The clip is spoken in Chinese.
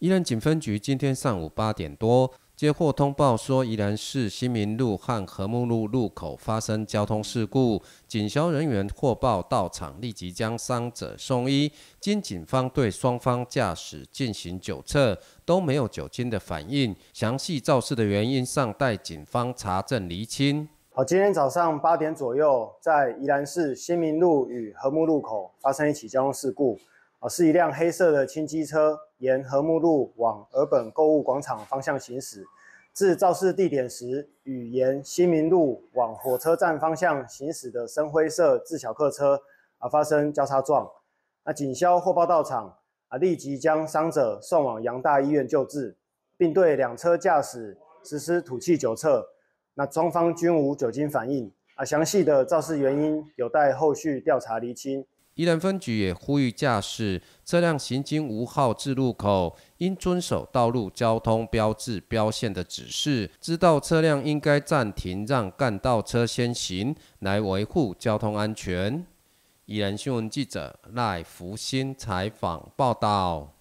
宜兰警分局今天上午八点多接获通报，说宜兰市新民路和和睦路路口发生交通事故，警消人员获报到场，立即将伤者送医。经警方对双方驾驶进行酒测，都没有酒精的反应。详细肇事的原因尚待警方查证厘清。好，今天早上八点左右，在宜兰市新民路与和睦路口发生一起交通事故。啊，是一辆黑色的轻机车沿和睦路往尔本购物广场方向行驶，至肇事地点时，与沿新民路往火车站方向行驶的深灰色自小客车啊发生交叉撞。那警消获报到场啊，立即将伤者送往阳大医院救治，并对两车驾驶实施吐气酒测。那双方均无酒精反应啊。详细的肇事原因有待后续调查厘清。宜兰分局也呼吁驾驶车辆行经无号至路口，应遵守道路交通标志标线的指示，知道车辆应该暂停让干道车先行，来维护交通安全。宜兰新闻记者赖福兴采访报道。